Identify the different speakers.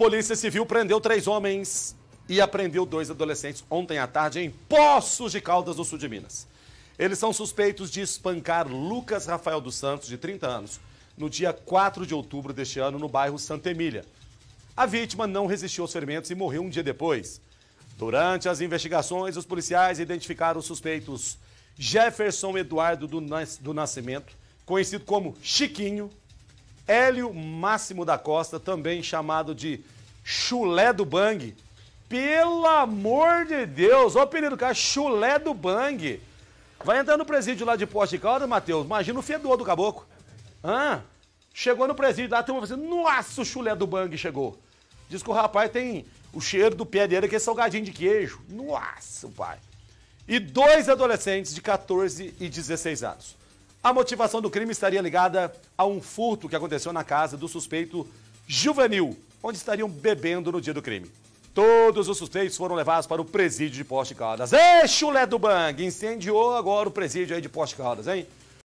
Speaker 1: Polícia Civil prendeu três homens e apreendeu dois adolescentes ontem à tarde em Poços de Caldas, no sul de Minas. Eles são suspeitos de espancar Lucas Rafael dos Santos, de 30 anos, no dia 4 de outubro deste ano, no bairro Santa Emília. A vítima não resistiu aos ferimentos e morreu um dia depois. Durante as investigações, os policiais identificaram os suspeitos Jefferson Eduardo do Nascimento, conhecido como Chiquinho, Hélio Máximo da Costa, também chamado de Chulé do Bang. Pelo amor de Deus, olha o apelido do cara, Chulé do Bang. Vai entrar no presídio lá de Poste de Caldas, Matheus, imagina o fedor do caboclo. Ah, chegou no presídio lá, a uma falou assim, nossa, o Chulé do Bang chegou. Diz que o rapaz tem o cheiro do pé dele, que é salgadinho de queijo. Nossa, pai. E dois adolescentes de 14 e 16 anos. A motivação do crime estaria ligada a um furto que aconteceu na casa do suspeito juvenil, onde estariam bebendo no dia do crime. Todos os suspeitos foram levados para o presídio de Poste Caldas. Ei, chulé do Bang! Incendiou agora o presídio aí de Poste Caldas, hein?